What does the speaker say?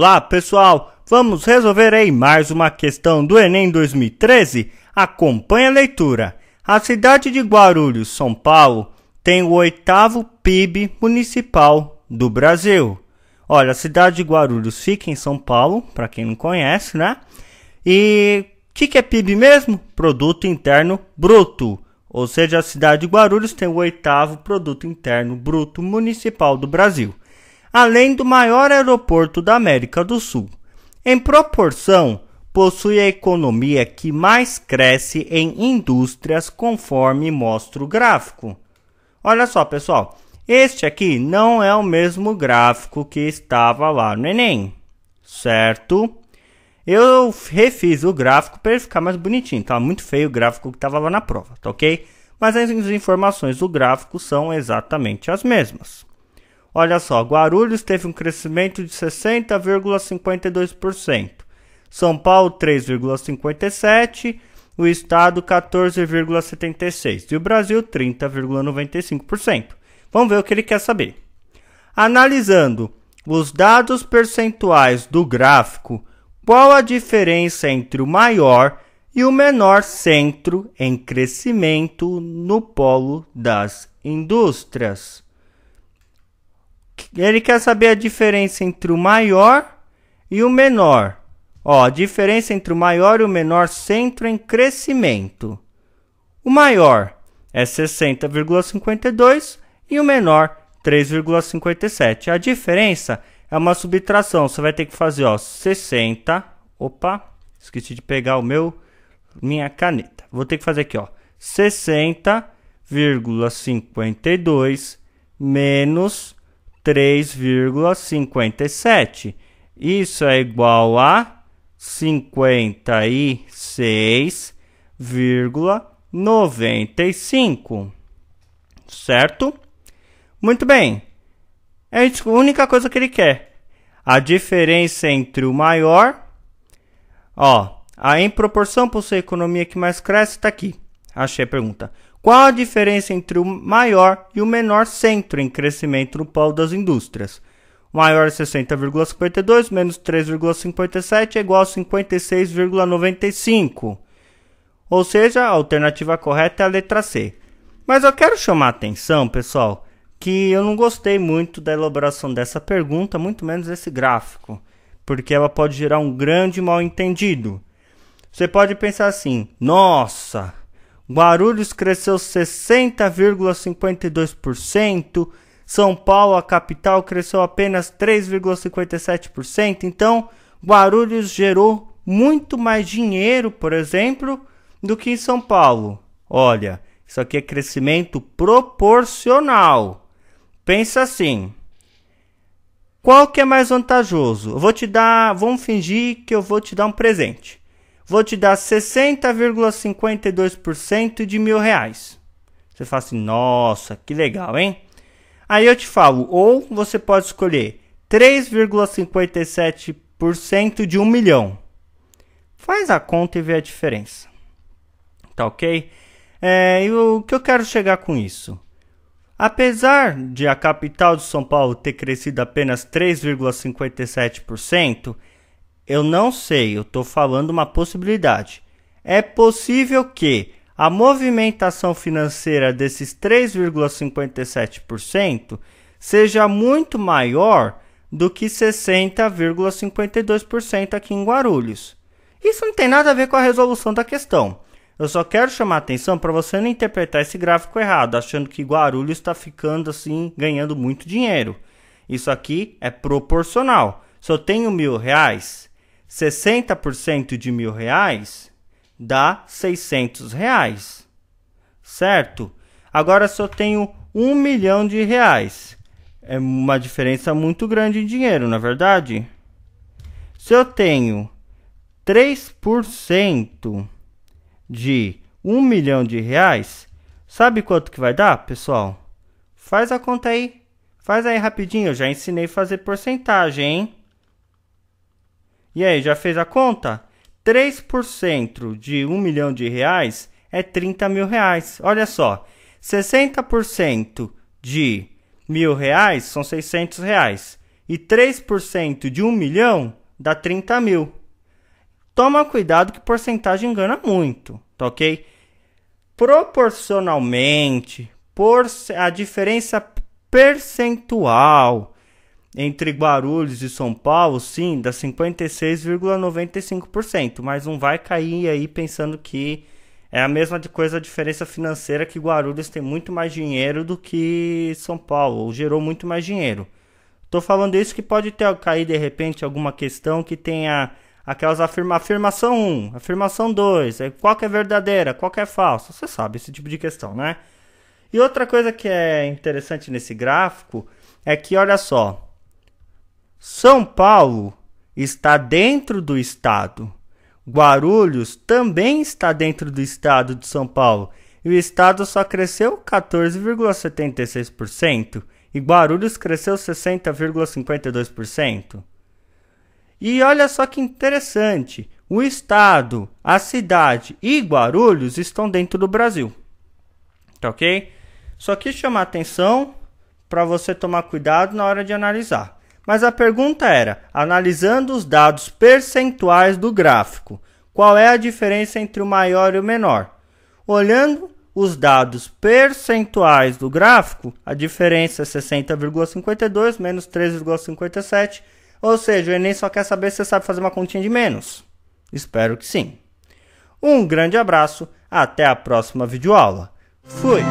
Olá, pessoal! Vamos resolver aí mais uma questão do Enem 2013? Acompanhe a leitura. A cidade de Guarulhos, São Paulo, tem o oitavo PIB municipal do Brasil. Olha, a cidade de Guarulhos fica em São Paulo, para quem não conhece, né? E o que, que é PIB mesmo? Produto Interno Bruto. Ou seja, a cidade de Guarulhos tem o oitavo Produto Interno Bruto Municipal do Brasil além do maior aeroporto da América do Sul. Em proporção, possui a economia que mais cresce em indústrias, conforme mostra o gráfico. Olha só, pessoal, este aqui não é o mesmo gráfico que estava lá no Enem, certo? Eu refiz o gráfico para ele ficar mais bonitinho, tá muito feio o gráfico que estava lá na prova, tá ok? Mas as informações do gráfico são exatamente as mesmas. Olha só, Guarulhos teve um crescimento de 60,52%, São Paulo 3,57%, o Estado 14,76% e o Brasil 30,95%. Vamos ver o que ele quer saber. Analisando os dados percentuais do gráfico, qual a diferença entre o maior e o menor centro em crescimento no polo das indústrias? Ele quer saber a diferença entre o maior e o menor. Ó, a diferença entre o maior e o menor centro em crescimento. O maior é 60,52 e o menor 3,57. A diferença é uma subtração. Você vai ter que fazer, ó, 60. Opa, esqueci de pegar o meu minha caneta. Vou ter que fazer aqui, ó, 60,52 menos 3,57. Isso é igual a 56,95, certo? Muito bem. É a única coisa que ele quer. A diferença entre o maior, ó, a em proporção para sua economia que mais cresce está aqui a pergunta: qual a diferença entre o maior e o menor centro em crescimento no polo das indústrias? O maior é 60,52 menos 3,57 é igual a 56,95. Ou seja, a alternativa correta é a letra C. Mas eu quero chamar a atenção, pessoal, que eu não gostei muito da elaboração dessa pergunta, muito menos desse gráfico, porque ela pode gerar um grande mal-entendido. Você pode pensar assim: nossa, Guarulhos cresceu 60,52%. São Paulo, a capital, cresceu apenas 3,57%. Então, Guarulhos gerou muito mais dinheiro, por exemplo, do que em São Paulo. Olha, isso aqui é crescimento proporcional. Pensa assim. Qual que é mais vantajoso? Eu vou te dar, vamos fingir que eu vou te dar um presente vou te dar 60,52% de mil reais. Você fala assim, nossa, que legal, hein? Aí eu te falo, ou você pode escolher 3,57% de um milhão. Faz a conta e vê a diferença. Tá ok? É, o que eu quero chegar com isso? Apesar de a capital de São Paulo ter crescido apenas 3,57%, eu não sei, eu estou falando uma possibilidade. É possível que a movimentação financeira desses 3,57% seja muito maior do que 60,52% aqui em Guarulhos. Isso não tem nada a ver com a resolução da questão. Eu só quero chamar a atenção para você não interpretar esse gráfico errado, achando que Guarulhos está ficando assim, ganhando muito dinheiro. Isso aqui é proporcional. Se eu tenho mil reais 60% de mil reais dá 600 reais, certo? Agora só tenho um milhão de reais. É uma diferença muito grande em dinheiro, na é verdade. Se eu tenho 3% de um milhão de reais, sabe quanto que vai dar, pessoal? Faz a conta aí. Faz aí rapidinho, eu já ensinei a fazer porcentagem, hein? E aí, já fez a conta? 3% de 1 milhão de reais é 30 mil reais. Olha só, 60% de mil reais são 600 reais. E 3% de 1 milhão dá 30 mil. Toma cuidado que porcentagem engana muito, tá ok? Proporcionalmente, por a diferença percentual entre Guarulhos e São Paulo, sim, dá 56,95%, mas não vai cair aí pensando que é a mesma coisa a diferença financeira que Guarulhos tem muito mais dinheiro do que São Paulo, ou gerou muito mais dinheiro. Tô falando isso que pode ter cair de repente alguma questão que tenha aquelas afirma, afirmação 1, afirmação 2, é, qual que é verdadeira, qual que é falsa, você sabe esse tipo de questão, né? E outra coisa que é interessante nesse gráfico é que olha só, são Paulo está dentro do estado. Guarulhos também está dentro do estado de São Paulo. E o estado só cresceu 14,76% e Guarulhos cresceu 60,52%. E olha só que interessante, o estado, a cidade e Guarulhos estão dentro do Brasil. Tá OK? Só que chamar atenção para você tomar cuidado na hora de analisar. Mas a pergunta era: analisando os dados percentuais do gráfico, qual é a diferença entre o maior e o menor? Olhando os dados percentuais do gráfico, a diferença é 60,52 menos 3,57. Ou seja, o Enem só quer saber se você sabe fazer uma continha de menos. Espero que sim. Um grande abraço, até a próxima videoaula. Fui!